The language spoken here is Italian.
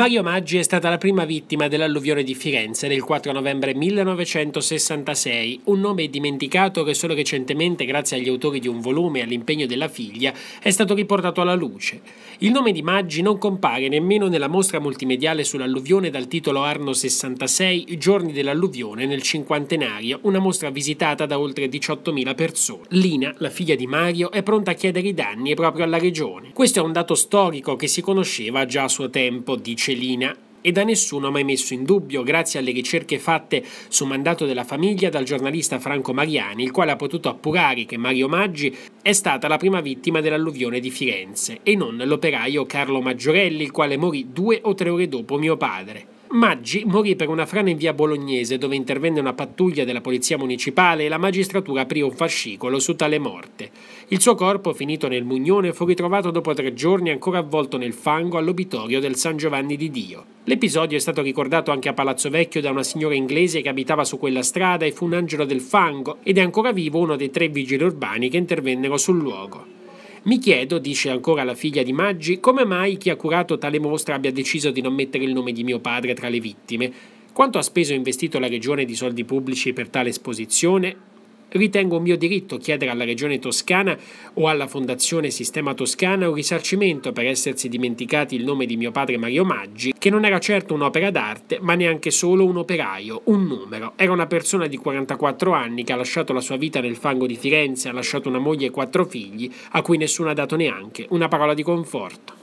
Mario Maggi è stata la prima vittima dell'alluvione di Firenze del 4 novembre 1966, un nome dimenticato che solo recentemente, grazie agli autori di un volume e all'impegno della figlia, è stato riportato alla luce. Il nome di Maggi non compare nemmeno nella mostra multimediale sull'alluvione dal titolo Arno 66, I giorni dell'alluvione nel cinquantenario, una mostra visitata da oltre 18.000 persone. Lina, la figlia di Mario, è pronta a chiedere i danni proprio alla regione. Questo è un dato storico che si conosceva già a suo tempo, dice Celina e da nessuno mai messo in dubbio grazie alle ricerche fatte su mandato della famiglia dal giornalista Franco Mariani, il quale ha potuto appurare che Mario Maggi è stata la prima vittima dell'alluvione di Firenze e non l'operaio Carlo Maggiorelli, il quale morì due o tre ore dopo mio padre. Maggi morì per una frana in via Bolognese dove intervenne una pattuglia della polizia municipale e la magistratura aprì un fascicolo su tale morte. Il suo corpo, finito nel Mugnone, fu ritrovato dopo tre giorni ancora avvolto nel fango all'obitorio del San Giovanni di Dio. L'episodio è stato ricordato anche a Palazzo Vecchio da una signora inglese che abitava su quella strada e fu un angelo del fango ed è ancora vivo uno dei tre vigili urbani che intervennero sul luogo. Mi chiedo, dice ancora la figlia di Maggi, come mai chi ha curato tale mostra abbia deciso di non mettere il nome di mio padre tra le vittime. Quanto ha speso e investito la Regione di soldi pubblici per tale esposizione? Ritengo un mio diritto chiedere alla Regione Toscana o alla Fondazione Sistema Toscana un risarcimento per essersi dimenticati il nome di mio padre Mario Maggi, che non era certo un'opera d'arte, ma neanche solo un operaio, un numero. Era una persona di 44 anni che ha lasciato la sua vita nel fango di Firenze, ha lasciato una moglie e quattro figli, a cui nessuno ha dato neanche una parola di conforto.